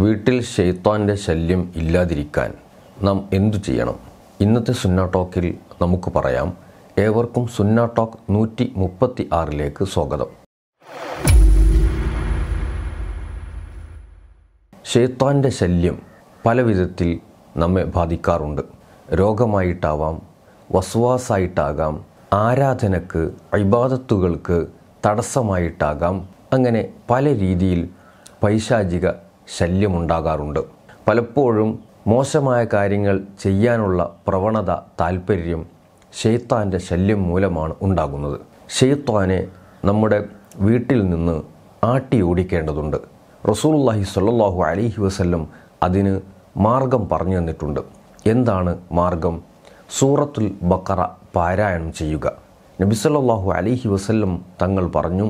വീട്ടിൽ ഷെയ്ത്താൻ്റെ ശല്യം ഇല്ലാതിരിക്കാൻ നാം എന്തു ചെയ്യണം ഇന്നത്തെ സുന്ന ടോക്കിൽ നമുക്ക് പറയാം ഏവർക്കും സുന്ന ടോക്ക് നൂറ്റി മുപ്പത്തി ആറിലേക്ക് സ്വാഗതം ഷെയ്ത്താൻ്റെ ശല്യം പല വിധത്തിൽ നമ്മെ ബാധിക്കാറുണ്ട് രോഗമായിട്ടാവാം വസ്വാസായിട്ടാകാം ആരാധനക്ക് ഇബാദത്തുകൾക്ക് തടസ്സമായിട്ടാകാം അങ്ങനെ പല രീതിയിൽ പൈശാചിക ശല്യമുണ്ടാകാറുണ്ട് പലപ്പോഴും മോശമായ കാര്യങ്ങൾ ചെയ്യാനുള്ള പ്രവണത താല്പര്യം ഷെയ്ത്താൻ്റെ ശല്യം മൂലമാണ് ഉണ്ടാകുന്നത് ഷെയ്ത്താനെ നമ്മുടെ വീട്ടിൽ നിന്ന് ആട്ടി ഓടിക്കേണ്ടതുണ്ട് റസൂലുള്ളാഹി സ്വല്ലല്ലാഹു അലൈഹി വസല്ലം അതിന് മാർഗം പറഞ്ഞു തന്നിട്ടുണ്ട് എന്താണ് മാർഗം സൂറത്തുൽ ബക്കറ പാരായണം ചെയ്യുക നബി സല്ലല്ലാഹു അലൈഹി വസല്ലം തങ്ങൾ പറഞ്ഞു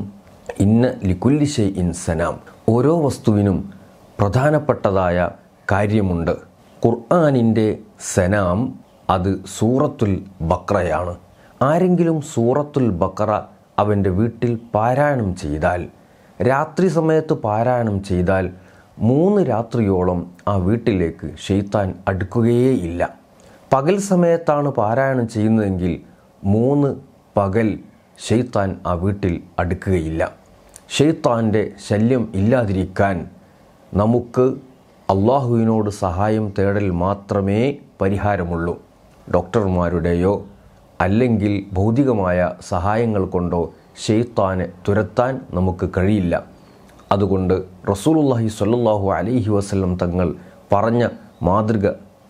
ഇന്ന ലിക്കുല്ലി ഷെയ് ഇൻ സനാം ഓരോ വസ്തുവിനും പ്രധാനപ്പെട്ടതായ കാര്യമുണ്ട് ഖുർആാനിൻ്റെ സനാം അത് സൂറത്തുൽ ബക്രയാണ് ആരെങ്കിലും സൂറത്തുൽ ബക്ര അവൻ്റെ വീട്ടിൽ പാരായണം ചെയ്താൽ രാത്രി സമയത്ത് പാരായണം ചെയ്താൽ മൂന്ന് രാത്രിയോളം ആ വീട്ടിലേക്ക് ഷെയ്ത്താൻ അടുക്കുകയേയില്ല പകൽ സമയത്താണ് പാരായണം ചെയ്യുന്നതെങ്കിൽ മൂന്ന് പകൽ ഷെയ്ത്താൻ ആ വീട്ടിൽ അടുക്കുകയില്ല ഷെയ്ത്താൻ്റെ ശല്യം ഇല്ലാതിരിക്കാൻ നമുക്ക് അള്ളാഹുവിനോട് സഹായം തേടൽ മാത്രമേ പരിഹാരമുള്ളൂ ഡോക്ടർമാരുടെയോ അല്ലെങ്കിൽ ഭൗതികമായ സഹായങ്ങൾ കൊണ്ടോ ഷെയ്ത്താനെ തുരത്താൻ നമുക്ക് കഴിയില്ല അതുകൊണ്ട് റസൂലുല്ലാഹി സ്വല്ലല്ലാഹു അലൈഹി വസല്ലം തങ്ങൾ പറഞ്ഞ മാതൃക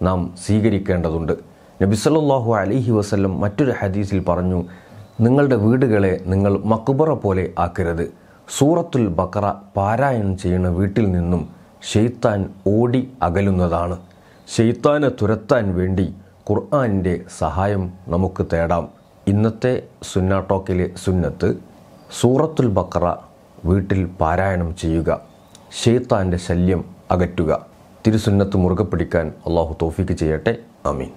നാം സ്വീകരിക്കേണ്ടതുണ്ട് നബി സല്ലല്ലാഹു അലൈഹി വസല്ലം മറ്റൊരു ഹദീസിൽ പറഞ്ഞു നിങ്ങളുടെ വീടുകളെ നിങ്ങൾ മക്കുബറ പോലെ ആക്കരുത് സൂറത്തുൽ ബക്കറ പാരായണം ചെയ്യുന്ന വീട്ടിൽ നിന്നും ഷെയ്ത്താൻ ഓടി അകലുന്നതാണ് ഷെയ്ത്താനെ തുരത്താൻ വേണ്ടി ഖുർആാനിൻ്റെ സഹായം നമുക്ക് തേടാം ഇന്നത്തെ സുന്നാട്ടോക്കിലെ സുന്നത്ത് സൂറത്തുൽ ബക്കറ വീട്ടിൽ പാരായണം ചെയ്യുക ഷെയ്ത്താൻ്റെ ശല്യം അകറ്റുക തിരുസുന്നത്ത് മുറുകെ പിടിക്കാൻ അള്ളാഹു തോഫിക്ക് ചെയ്യട്ടെ അമീൻ